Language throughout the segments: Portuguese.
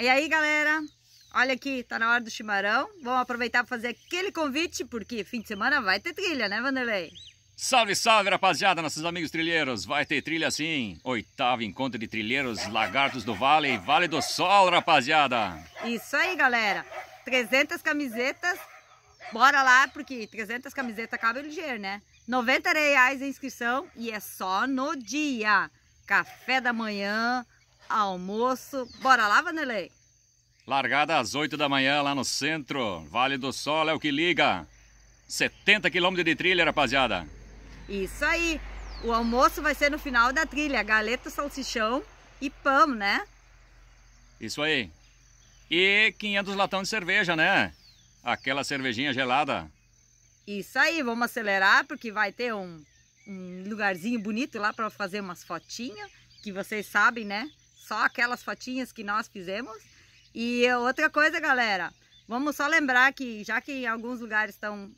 E aí, galera? Olha aqui, tá na hora do chimarrão. Vamos aproveitar para fazer aquele convite, porque fim de semana vai ter trilha, né, Vanderlei? Salve, salve, rapaziada, nossos amigos trilheiros. Vai ter trilha sim. Oitavo encontro de trilheiros Lagartos do Vale e Vale do Sol, rapaziada. Isso aí, galera. 300 camisetas. Bora lá, porque 300 camisetas acaba ligeiro, né? 90 reais a inscrição e é só no dia. Café da manhã, almoço. Bora lá, Vanelei? Largada às 8 da manhã lá no centro. Vale do Sol é o que liga. 70 quilômetros de trilha, rapaziada. Isso aí. O almoço vai ser no final da trilha. Galeta, salsichão e pão, né? Isso aí. E 500 latão de cerveja, né? Aquela cervejinha gelada. Isso aí, vamos acelerar porque vai ter um, um lugarzinho bonito lá para fazer umas fotinhas, que vocês sabem, né? só aquelas fotinhas que nós fizemos. E outra coisa, galera, vamos só lembrar que já que em alguns lugares estão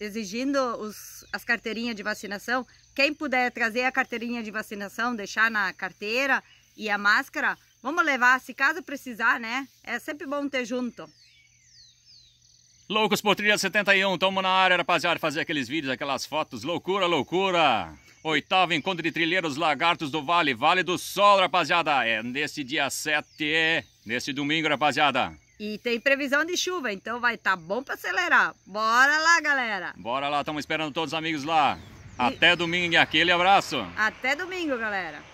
exigindo os, as carteirinhas de vacinação, quem puder trazer a carteirinha de vacinação, deixar na carteira e a máscara, vamos levar, se caso precisar, né? É sempre bom ter junto. Loucos por Trilha 71, tamo na área, rapaziada, fazer aqueles vídeos, aquelas fotos, loucura, loucura. Oitavo encontro de trilheiros lagartos do Vale, Vale do Sol, rapaziada. É nesse dia 7, é, nesse domingo, rapaziada. E tem previsão de chuva, então vai estar tá bom pra acelerar. Bora lá, galera. Bora lá, tamo esperando todos os amigos lá. E... Até domingo, aquele abraço. Até domingo, galera.